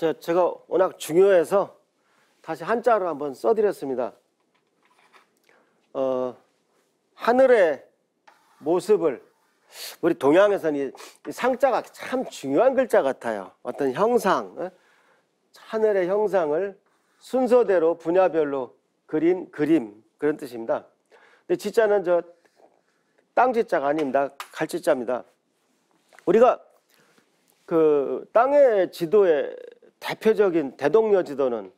저, 제가 워낙 중요해서 다시 한자로 한번 써드렸습니다. 어, 하늘의 모습을 우리 동양에서는 이 상자가 참 중요한 글자 같아요. 어떤 형상, 어? 하늘의 형상을 순서대로 분야별로 그린 그림 그런 뜻입니다. 근데 지자는 저 땅지자가 아닙니다. 갈지자입니다. 우리가 그 땅의 지도에 대표적인 대동여지도는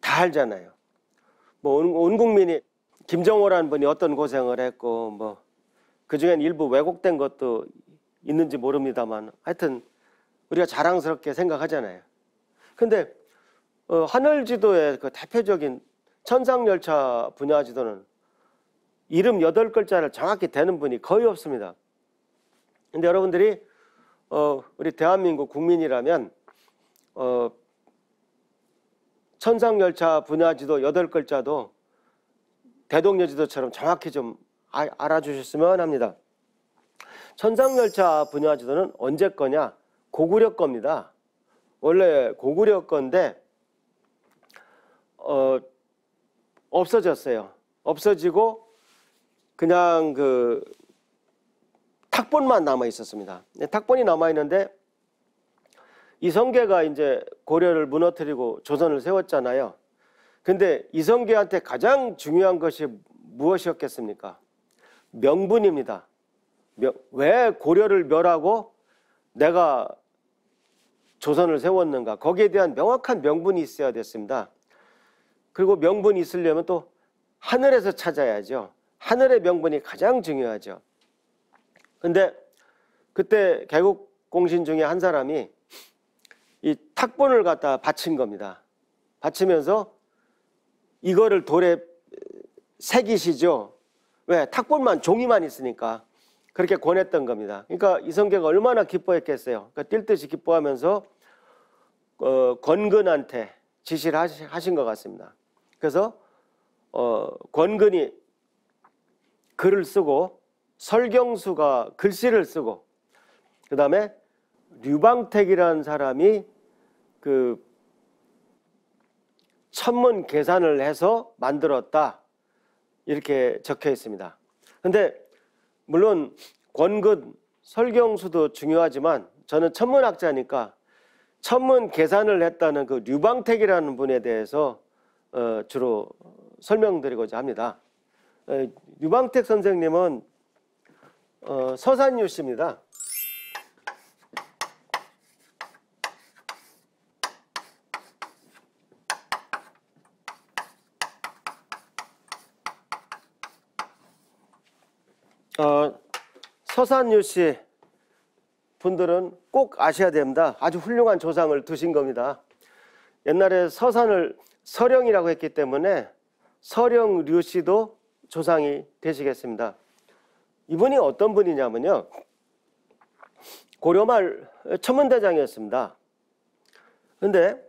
다 알잖아요. 뭐온 국민이 김정호라는 분이 어떤 고생을 했고 뭐 그중엔 일부 왜곡된 것도 있는지 모릅니다만 하여튼 우리가 자랑스럽게 생각하잖아요. 근데 어, 하늘 지도의 그 대표적인 천상 열차 분야 지도는 이름 여덟 글자를 정확히 되는 분이 거의 없습니다. 근데 여러분들이 어, 우리 대한민국 국민이라면 어, 천상열차 분야지도 여덟 글자도 대동여지도처럼 정확히 좀 아, 알아주셨으면 합니다. 천상열차 분야지도는 언제 거냐? 고구려 겁니다. 원래 고구려 건데 어, 없어졌어요. 없어지고 그냥 그 탁본만 남아 있었습니다. 탁본이 남아 있는데 이성계가 이제 고려를 무너뜨리고 조선을 세웠잖아요. 근데 이성계한테 가장 중요한 것이 무엇이었겠습니까? 명분입니다. 왜 고려를 멸하고 내가 조선을 세웠는가? 거기에 대한 명확한 명분이 있어야 됐습니다. 그리고 명분이 있으려면 또 하늘에서 찾아야죠. 하늘의 명분이 가장 중요하죠. 근데 그때 개국 공신 중에 한 사람이 이 탁본을 갖다 받친 겁니다. 받치면서 이거를 돌에 새기시죠. 왜? 탁본만 종이만 있으니까 그렇게 권했던 겁니다. 그러니까 이성계가 얼마나 기뻐했겠어요. 그러니까 뛸 듯이 기뻐하면서 어, 권근한테 지시를 하신 것 같습니다. 그래서 어, 권근이 글을 쓰고 설경수가 글씨를 쓰고 그 다음에 류방택이라는 사람이 그 천문 계산을 해서 만들었다 이렇게 적혀 있습니다. 근데 물론 권근 설경수도 중요하지만 저는 천문학자니까 천문 계산을 했다는 그 류방택이라는 분에 대해서 어, 주로 설명드리고자 합니다. 에, 류방택 선생님은 어, 서산유 씨입니다. 어, 서산유 씨 분들은 꼭 아셔야 됩니다. 아주 훌륭한 조상을 두신 겁니다. 옛날에 서산을 서령이라고 했기 때문에 서령류 씨도 조상이 되시겠습니다. 이분이 어떤 분이냐면요. 고려말 천문대장이었습니다. 근데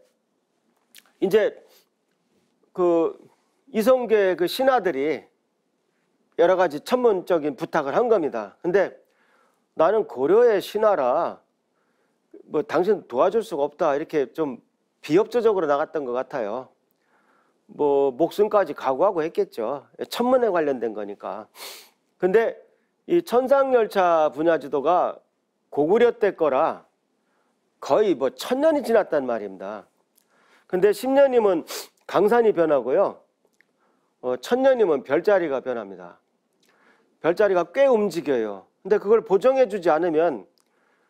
이제 그 이성계 그 신하들이 여러 가지 천문적인 부탁을 한 겁니다. 근데 나는 고려의 신하라 뭐 당신 도와줄 수가 없다 이렇게 좀 비협조적으로 나갔던 것 같아요. 뭐 목숨까지 각오하고 했겠죠. 천문에 관련된 거니까. 근데 이 천상열차 분야 지도가 고구려 때 거라 거의 뭐 천년이 지났단 말입니다. 근데 10년이면 강산이 변하고요. 어, 천년이면 별자리가 변합니다. 별자리가 꽤 움직여요. 근데 그걸 보정해 주지 않으면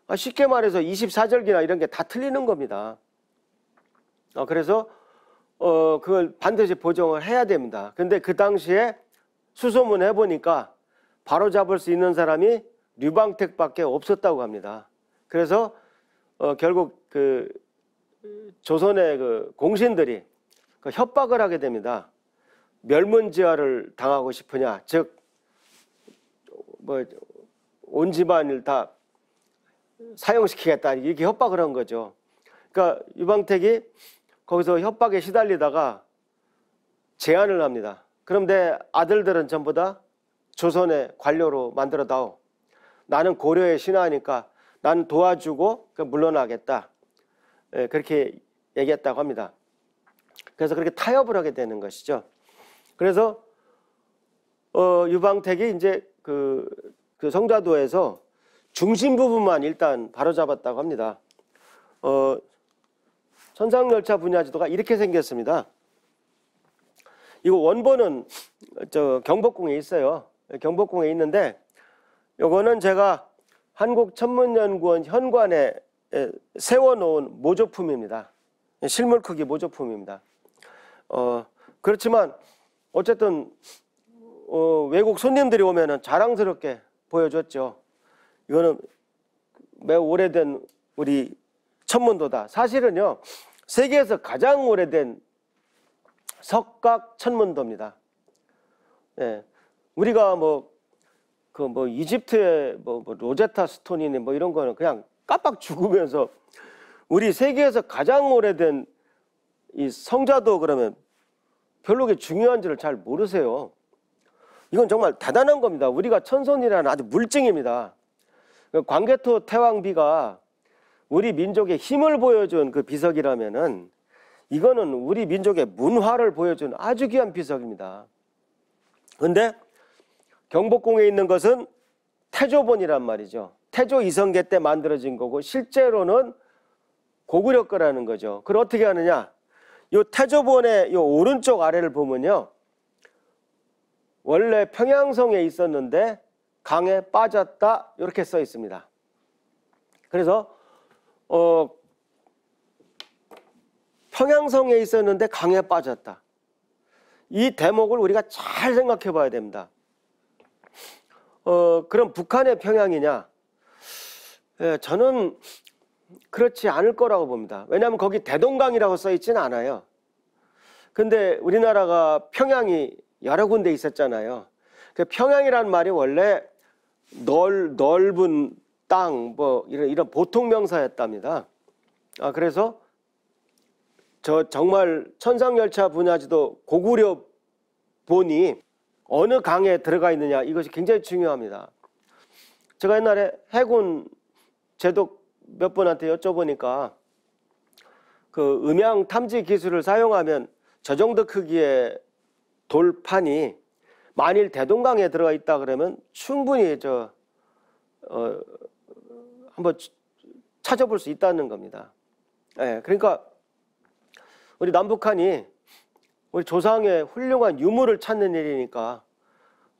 아, 쉽게 말해서 24절기나 이런 게 다 틀리는 겁니다. 어, 그래서 어, 그걸 반드시 보정을 해야 됩니다. 근데 그 당시에 수소문 해보니까 바로 잡을 수 있는 사람이 류방택밖에 없었다고 합니다. 그래서 어, 결국 그 조선의 그 공신들이 그 협박을 하게 됩니다. 멸문지화를 당하고 싶으냐, 즉 뭐온 집안을 다 사용시키겠다 이렇게 협박을 한 거죠. 그러니까 유방택이 거기서 협박에 시달리다가 제안을 합니다. 그런데 아들들은 전부 다 조선의 관료로 만들어 다오. 나는 고려의 신하니까 나는 도와주고 그 물러나겠다. 예, 그렇게 얘기했다고 합니다. 그래서 그렇게 타협을 하게 되는 것이죠. 그래서 어, 유방택이 이제 그, 그 성자도에서 중심 부분만 일단 바로잡았다고 합니다. 어, 선상열차 분야지도가 이렇게 생겼습니다. 이거 원본은 저 경복궁에 있어요. 경복궁에 있는데 요거는 제가 한국천문연구원 현관에 세워놓은 모조품입니다. 실물 크기 모조품입니다. 어, 그렇지만 어쨌든 어, 외국 손님들이 오면 자랑스럽게 보여줬죠. 이거는 매우 오래된 우리 천문도다. 사실은요, 세계에서 가장 오래된 석각 천문도입니다. 예. 우리가 뭐, 그 뭐, 이집트의 뭐, 뭐 로제타 스톤이니 뭐 이런 거는 그냥 깜빡 죽으면서 우리 세계에서 가장 오래된 이 성자도 그러면 별로 게 중요한지를 잘 모르세요. 이건 정말 대단한 겁니다. 우리가 천손이라는 아주 물증입니다. 그 광개토 태왕비가 우리 민족의 힘을 보여준 그 비석이라면은 이거는 우리 민족의 문화를 보여준 아주 귀한 비석입니다. 근데 경복궁에 있는 것은 태조본이란 말이죠. 태조 이성계 때 만들어진 거고 실제로는 고구려 거라는 거죠. 그걸 어떻게 하느냐? 이 태조본의 이 오른쪽 아래를 보면요. 원래 평양성에 있었는데 강에 빠졌다 이렇게 써 있습니다. 그래서 어, 평양성에 있었는데 강에 빠졌다. 이 대목을 우리가 잘 생각해 봐야 됩니다. 어, 그럼 북한의 평양이냐? 예, 저는 그렇지 않을 거라고 봅니다. 왜냐하면 거기 대동강이라고 써 있지는 않아요. 근데 우리나라가 평양이 여러 군데 있었잖아요. 그 평양이라는 말이 원래 넓, 넓은 땅, 뭐 이런, 이런 보통 명사였답니다. 아, 그래서 저 정말 천상열차 분야지도 고구려 보니 어느 강에 들어가 있느냐 이것이 굉장히 중요합니다. 제가 옛날에 해군 제독 몇 분한테 여쭤보니까 그음향 탐지 기술을 사용하면 저 정도 크기의 돌판이 만일 대동강에 들어가 있다 그러면 충분히 저 어, 한번 찾아볼 수 있다는 겁니다. 예, 그러니까 우리 남북한이 우리 조상의 훌륭한 유물을 찾는 일이니까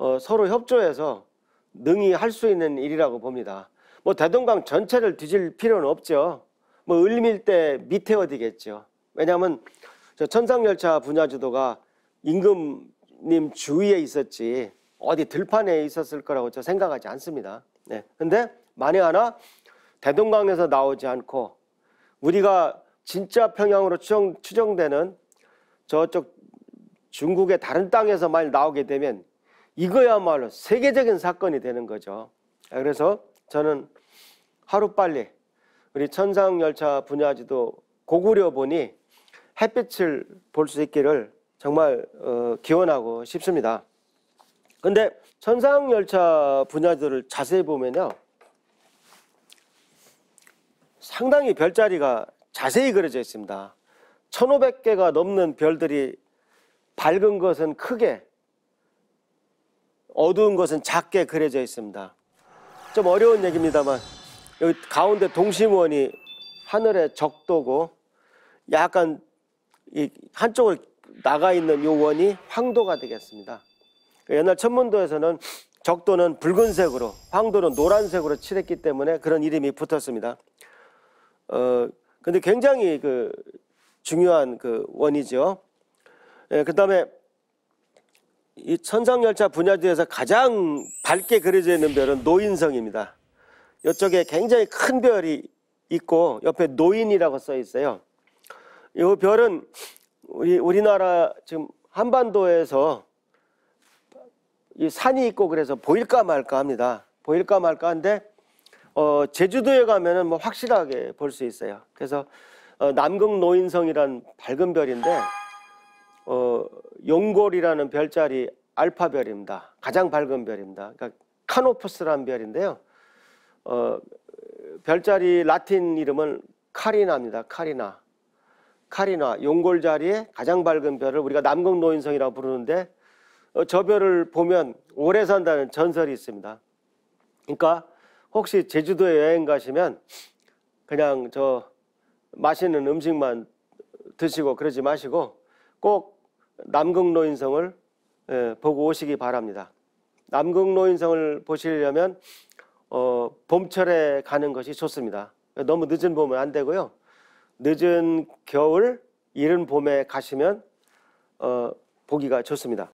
어, 서로 협조해서 능히 할 수 있는 일이라고 봅니다. 뭐 대동강 전체를 뒤질 필요는 없죠. 뭐 을밀대 밑에 어디겠죠. 왜냐하면 천상열차 분야 주도가 임금님 주위에 있었지 어디 들판에 있었을 거라고 저 생각하지 않습니다. 네. 근데 만에 하나 대동강에서 나오지 않고 우리가 진짜 평양으로 추정, 추정되는 저쪽 중국의 다른 땅에서 많 나오게 되면 이거야말로 세계적인 사건이 되는 거죠. 아, 그래서 저는 하루빨리 우리 천상열차 분야지도 고구려 보니 햇빛을 볼 수 있기를 정말 어, 기원하고 싶습니다. 근데 천상 열차 분야들을 자세히 보면요. 상당히 별자리가 자세히 그려져 있습니다. 1500개가 넘는 별들이 밝은 것은 크게 어두운 것은 작게 그려져 있습니다. 좀 어려운 얘기입니다만 여기 가운데 동심원이 하늘의 적도고 약간 한쪽을 나가 있는 요 원이 황도가 되겠습니다. 그러니까 옛날 천문도에서는 적도는 붉은색으로, 황도는 노란색으로 칠했기 때문에 그런 이름이 붙었습니다. 어, 근데 굉장히 그 중요한 그 원이죠. 예, 그 다음에 이 천상열차 분야 중에서 가장 밝게 그려져 있는 별은 노인성입니다. 이쪽에 굉장히 큰 별이 있고 옆에 노인이라고 써 있어요. 이 별은 우리 우리나라 지금 한반도에서 이 산이 있고 그래서 보일까 말까 합니다. 보일까 말까 한데 어, 제주도에 가면은 뭐 확실하게 볼 수 있어요. 그래서 어, 남극 노인성이란 밝은 별인데 어, 용골이라는 별자리 알파 별입니다. 가장 밝은 별입니다. 그러니까 카노포스라는 별인데요. 어, 별자리 라틴 이름은 카리나입니다. 카리나. 칼이나 용골 자리에 가장 밝은 별을 우리가 남극 노인성이라고 부르는데 어, 저 별을 보면 오래 산다는 전설이 있습니다. 그러니까 혹시 제주도에 여행 가시면 그냥 저 맛있는 음식만 드시고 그러지 마시고 꼭 남극 노인성을 예, 보고 오시기 바랍니다. 남극 노인성을 보시려면 어, 봄철에 가는 것이 좋습니다. 너무 늦은 봄은 안 되고요. 늦은 겨울, 이른 봄에 가시면 어, 보기가 좋습니다.